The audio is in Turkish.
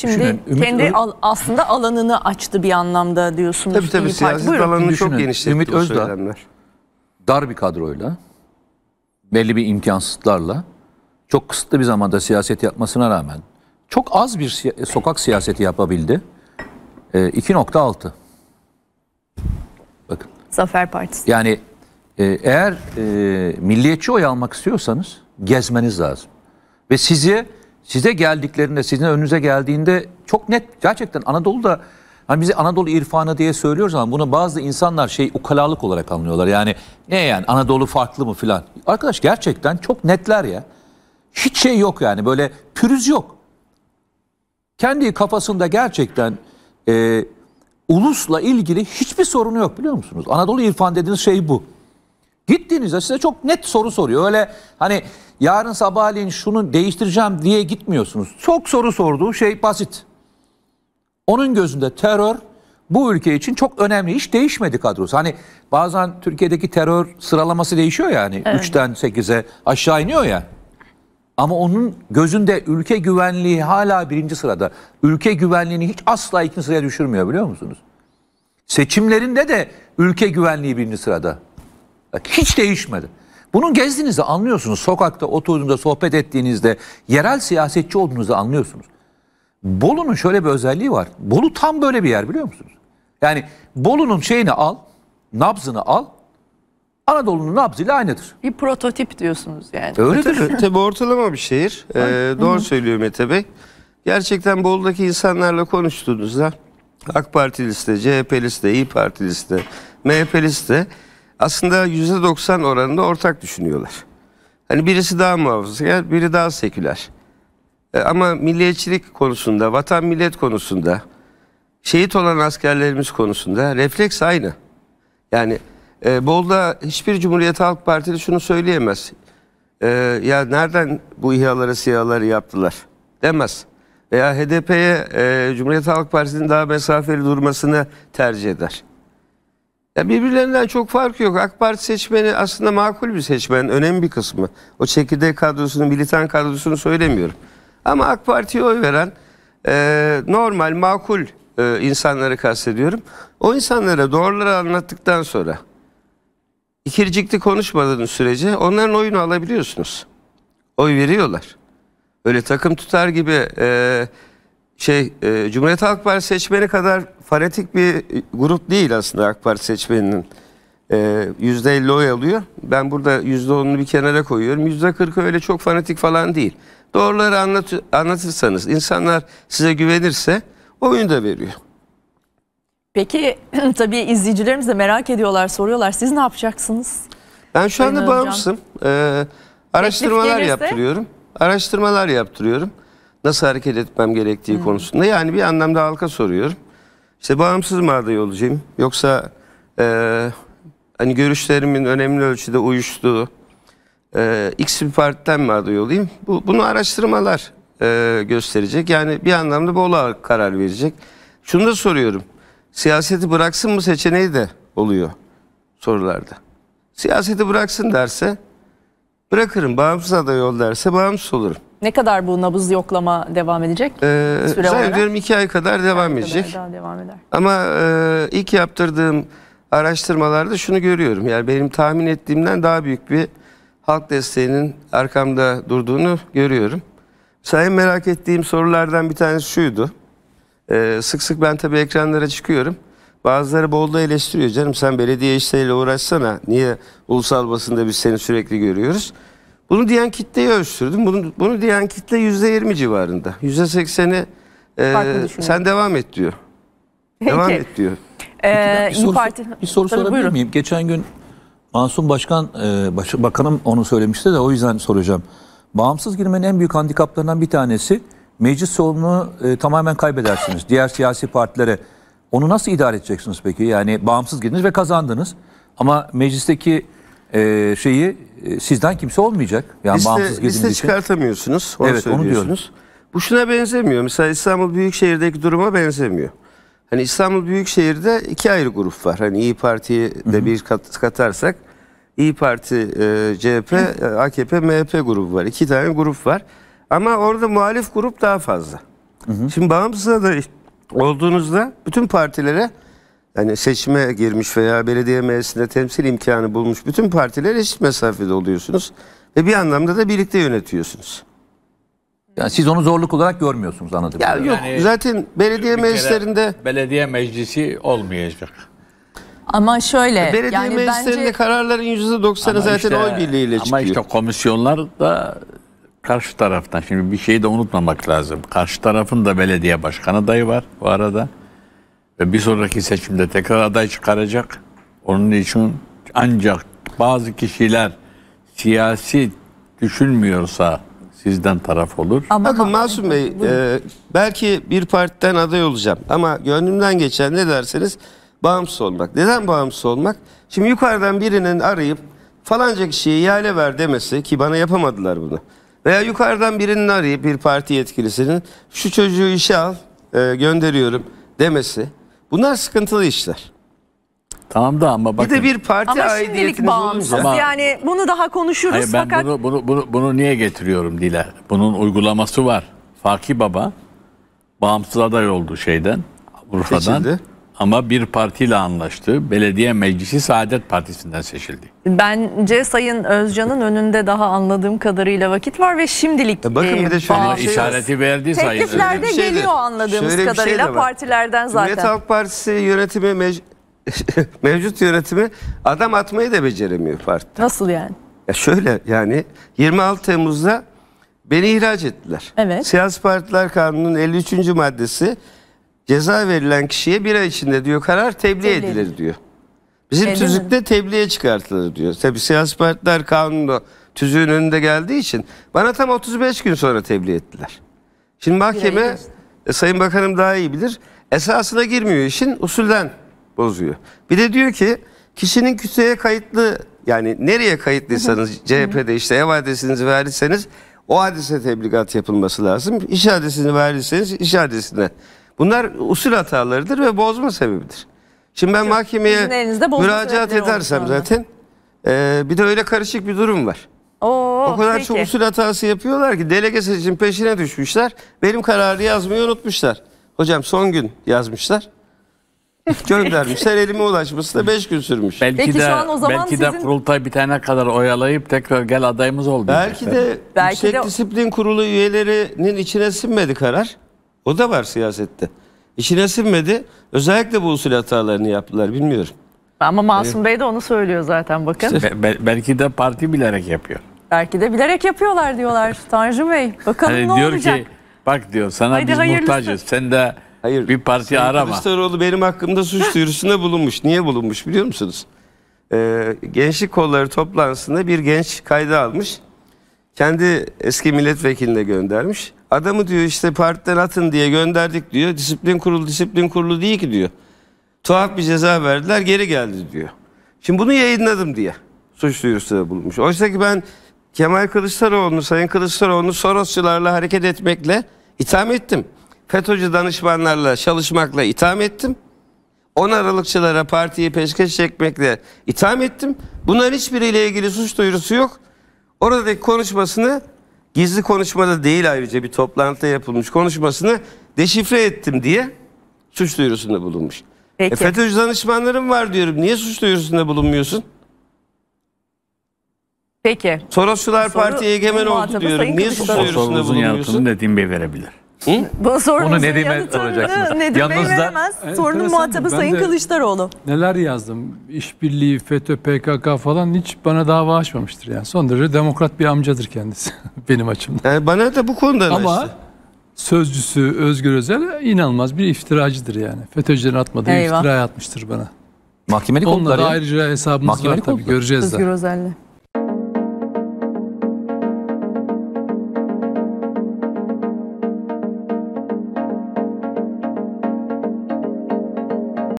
Şimdi Ümit kendi Ö al, aslında alanını açtı bir anlamda diyorsunuz. Tabii tabii İyi siyaset alanını çok genişletti Ümit Özdağ dar bir kadroyla, belli bir imkansızlıklarla, çok kısıtlı bir zamanda siyaset yapmasına rağmen çok az bir siya sokak siyaseti yapabildi. E, ee, 2.6. Bakın. Zafer Partisi. Yani e, eğer e, milliyetçi oy almak istiyorsanız gezmeniz lazım. Ve sizi size geldiklerinde, sizin önünüze geldiğinde çok net gerçekten Anadolu'da hani bizi Anadolu irfanı diye söylüyoruz ama bunu bazı insanlar şey ukalalık olarak anlıyorlar. Yani ne yani Anadolu farklı mı filan. Arkadaş gerçekten çok netler ya. Hiç şey yok yani böyle pürüz yok. Kendi kafasında gerçekten e, ulusla ilgili hiçbir sorunu yok biliyor musunuz? Anadolu irfan dediğiniz şey bu. Gittiğinizde size çok net soru soruyor. Öyle hani yarın sabahleyin şunu değiştireceğim diye gitmiyorsunuz. Çok soru sorduğu şey basit. Onun gözünde terör bu ülke için çok önemli. Hiç değişmedi kadrosu. Hani bazen Türkiye'deki terör sıralaması değişiyor yani. Evet. 3'ten 8'e aşağı iniyor ya. Ama onun gözünde ülke güvenliği hala birinci sırada. Ülke güvenliğini hiç asla ikinci sıraya düşürmüyor biliyor musunuz? Seçimlerinde de ülke güvenliği birinci sırada. Hiç değişmedi. Bunun gezdiğinizde anlıyorsunuz. Sokakta oturduğunuzda, sohbet ettiğinizde, yerel siyasetçi olduğunuzda anlıyorsunuz. Bolu'nun şöyle bir özelliği var. Bolu tam böyle bir yer biliyor musunuz? Yani Bolu'nun şeyini al, nabzını al. Anadolu'nun nabzıyla aynıdır. Bir prototip diyorsunuz yani. Öyledir. Tabii ortalama bir şehir. Ee, doğru söylüyor Mete Bey. Gerçekten Bolu'daki insanlarla konuştuğunuzda AK Parti liste, CHP liste, İyi Parti liste, MHP liste aslında %90 oranında ortak düşünüyorlar. Hani birisi daha muhafazakar, biri daha seküler. E, ama milliyetçilik konusunda, vatan millet konusunda, şehit olan askerlerimiz konusunda refleks aynı. Yani e, Bol'da hiçbir Cumhuriyet Halk Partili şunu söyleyemez. E, ya nereden bu İHA'ları, SİHA'ları yaptılar demez. Veya HDP'ye e, Cumhuriyet Halk Partisi'nin daha mesafeli durmasını tercih eder. Ya birbirlerinden çok fark yok. AK Parti seçmeni aslında makul bir seçmen, önemli bir kısmı. O çekirdek kadrosunu, militan kadrosunu söylemiyorum. Ama AK Parti'ye oy veren e, normal, makul e, insanları kastediyorum. O insanlara doğruları anlattıktan sonra ikircikli konuşmadığınız sürece onların oyunu alabiliyorsunuz. Oy veriyorlar. Öyle takım tutar gibi e, şey e, Cumhuriyet Halk Partisi seçmeni kadar fanatik bir grup değil aslında AK Parti seçmeninin. E, yüzde 50 oy alıyor. Ben burada yüzde onunu bir kenara koyuyorum. Yüzde kırkı öyle çok fanatik falan değil. Doğruları anlat, anlatırsanız, insanlar size güvenirse oyunu da veriyor. Peki tabii izleyicilerimiz de merak ediyorlar, soruyorlar. Siz ne yapacaksınız? Ben şu anda bağımsızım. Ee, araştırmalar gelirse... yaptırıyorum. Araştırmalar yaptırıyorum nasıl hareket etmem gerektiği hmm. konusunda. Yani bir anlamda halka soruyorum. İşte bağımsız mı aday olacağım yoksa e, hani görüşlerimin önemli ölçüde uyuştuğu e, X bir partiden mi aday olayım? Bu, bunu araştırmalar e, gösterecek. Yani bir anlamda bu karar verecek. Şunu da soruyorum. Siyaseti bıraksın mı seçeneği de oluyor sorularda. Siyaseti bıraksın derse bırakırım. Bağımsız aday ol derse bağımsız olurum. Ne kadar bu nabız yoklama devam edecek? Ee, zannediyorum iki ay kadar devam ay edecek. Kadar devam eder. Ama e, ilk yaptırdığım araştırmalarda şunu görüyorum. Yani benim tahmin ettiğimden daha büyük bir halk desteğinin arkamda durduğunu görüyorum. Sayın merak ettiğim sorulardan bir tanesi şuydu. Ee, sık sık ben tabii ekranlara çıkıyorum. Bazıları bolda eleştiriyor canım sen belediye işleriyle uğraşsana. Niye ulusal basında biz seni sürekli görüyoruz? Bunu diyen kitleyi ölçtürdüm. Bunu, bunu diyen kitle yüzde yirmi civarında. Yüzde sekseni e, sen devam et diyor. Peki. Devam et diyor. Ee, bir, soru, Parti... bir soru Tabii sorabilir buyurun. miyim? Geçen gün Masum Başkan, e, baş, Bakanım onu söylemişti de o yüzden soracağım. Bağımsız girmenin en büyük handikaplarından bir tanesi meclis solunu e, tamamen kaybedersiniz. Diğer siyasi partilere onu nasıl idare edeceksiniz peki? Yani bağımsız girdiniz ve kazandınız. Ama meclisteki e, şeyi e, sizden kimse olmayacak. Yani liste, bağımsız liste için. çıkartamıyorsunuz. Onu evet onu diyorsunuz. Bu şuna benzemiyor. Mesela İstanbul Büyükşehir'deki duruma benzemiyor. Hani İstanbul Büyükşehir'de iki ayrı grup var. Hani İyi Parti'yi de bir kat, katarsak İyi Parti, e, CHP, e, AKP, MHP grubu var. İki tane grup var. Ama orada muhalif grup daha fazla. Hı hı. Şimdi bağımsız aday olduğunuzda bütün partilere Hani seçime girmiş veya belediye meclisinde temsil imkanı bulmuş bütün partiler eşit mesafede oluyorsunuz ve bir anlamda da birlikte yönetiyorsunuz. Yani siz onu zorluk olarak görmüyorsunuz anladım. Ya yok yani, zaten belediye meclislerinde belediye meclisi olmayacak. Ama şöyle belediye yani meclislerinde bence... kararların doksanı zaten işte, oy birliğiyle ama çıkıyor. Ama işte komisyonlar da karşı taraftan şimdi bir şeyi de unutmamak lazım. Karşı tarafın da belediye başkanı dayı var bu arada ve bir sonraki seçimde tekrar aday çıkaracak. Onun için ancak bazı kişiler siyasi düşünmüyorsa sizden taraf olur. Ama Bakın Masum Bey e, belki bir partiden aday olacağım ama gönlümden geçen ne derseniz bağımsız olmak. Neden bağımsız olmak? Şimdi yukarıdan birinin arayıp falanca kişiye ihale ver demesi ki bana yapamadılar bunu. Veya yukarıdan birinin arayıp bir parti yetkilisinin şu çocuğu işe al e, gönderiyorum demesi. Bunlar sıkıntılı işler. Tamam da ama bakın. Bir de bir parti ama aidiyetiniz bağımsız. Ama, yani bunu daha konuşuruz hayır, ben fakat. Bunu, bunu, bunu, bunu niye getiriyorum Dile? Bunun uygulaması var. Faki Baba bağımsız aday oldu şeyden. Urfa'dan. Seçildi ama bir partiyle anlaştı. Belediye Meclisi Saadet Partisi'nden seçildi. Bence Sayın Özcan'ın önünde daha anladığım kadarıyla vakit var ve şimdilik e bakın bir e, de şöyle ama işareti verdi Sayın Özcan. Tekliflerde şey geliyor de, anladığımız şöyle şey kadarıyla şey partilerden zaten. Cumhuriyet Halk Partisi yönetimi mec mevcut yönetimi adam atmayı da beceremiyor partiden. Nasıl yani? Ya şöyle yani 26 Temmuz'da beni ihraç ettiler. Evet. Siyasi Partiler Kanunu'nun 53. maddesi Ceza verilen kişiye bir ay içinde diyor karar tebliğ, tebliğ edilir, edilir diyor. Bizim Edilir. tüzükte tebliğe çıkartılır diyor. Tabi siyasi partiler kanunu tüzüğün önünde geldiği için bana tam 35 gün sonra tebliğ ettiler. Şimdi mahkeme e, Sayın Bakanım daha iyi bilir. Esasına girmiyor işin usulden bozuyor. Bir de diyor ki kişinin kütüğe kayıtlı yani nereye kayıtlıysanız CHP'de işte ev adresinizi verirseniz o adrese tebligat yapılması lazım. İş adresini verirseniz iş adresine Bunlar usul hatalarıdır ve bozma sebebidir. Şimdi ben Yok, mahkemeye müracaat edersem zaten e, bir de öyle karışık bir durum var. Oo, o kadar peki. çok usul hatası yapıyorlar ki delege seçim peşine düşmüşler. Benim kararı yazmayı unutmuşlar. Hocam son gün yazmışlar. Göndermişler elime ulaşması da 5 gün sürmüş. Belki Peki de, şu an o zaman belki sizin... de kurultay bitene kadar oyalayıp tekrar gel adayımız oldu. Belki de belki yüksek de... disiplin kurulu üyelerinin içine sinmedi karar. O da var siyasette. İşine sinmedi. Özellikle bu usul hatalarını yaptılar bilmiyorum. Ama Masum Bey de onu söylüyor zaten bakın. İşte, be, belki de parti bilerek yapıyor. Belki de bilerek yapıyorlar diyorlar Tanju Bey. Bakalım hani ne diyor olacak. Ki, bak diyor sana Hadi biz hayırlısı. muhtacız. Sen de Hayır, bir parti Sayın arama. Kılıçdaroğlu benim hakkımda suç duyurusunda bulunmuş. Niye bulunmuş biliyor musunuz? Ee, gençlik kolları toplantısında bir genç kaydı almış. Kendi eski milletvekiline göndermiş. Adamı diyor işte partiden atın diye gönderdik diyor. Disiplin kurulu disiplin kurulu değil ki diyor. Tuhaf bir ceza verdiler geri geldi diyor. Şimdi bunu yayınladım diye suç duyurusu bulunmuş. Oysa ki ben Kemal Kılıçdaroğlu'nu, Sayın Kılıçdaroğlu'nu Sorosçularla hareket etmekle itham ettim. FETÖ'cü danışmanlarla çalışmakla itham ettim. 10 Aralıkçılara partiyi peşkeş çekmekle itham ettim. Bunların hiçbiriyle ilgili suç duyurusu yok. Oradaki konuşmasını gizli konuşmada değil ayrıca bir toplantıda yapılmış konuşmasını deşifre ettim diye suç duyurusunda bulunmuş. Peki. E FETÖ'cü danışmanlarım var diyorum. Niye suç duyurusunda bulunmuyorsun? Peki. Sorosçular Soru, Parti egemen oldu diyorum. Niye suç duyurusunda bulunmuyorsun? Sorunuzun yanıtını dediğim bey verebilir. Hı? Bana sorunuzun Onu Nedim'e soracaksınız. Nedim Yalnız Bey veremez. Sorunun Enteresan muhatabı Sayın Kılıçdaroğlu. Neler yazdım? İşbirliği, FETÖ, PKK falan hiç bana dava açmamıştır yani. Son derece demokrat bir amcadır kendisi benim açımdan. Yani bana da bu konuda Ama sözcüsü Özgür Özel inanılmaz bir iftiracıdır yani. FETÖ'cülerin atmadığı Eyvah. iftira atmıştır bana. Mahkemelik Onunla oldular ayrıca hesabımız Mahkemelik var tabii oldular. göreceğiz Özgür Özel'le.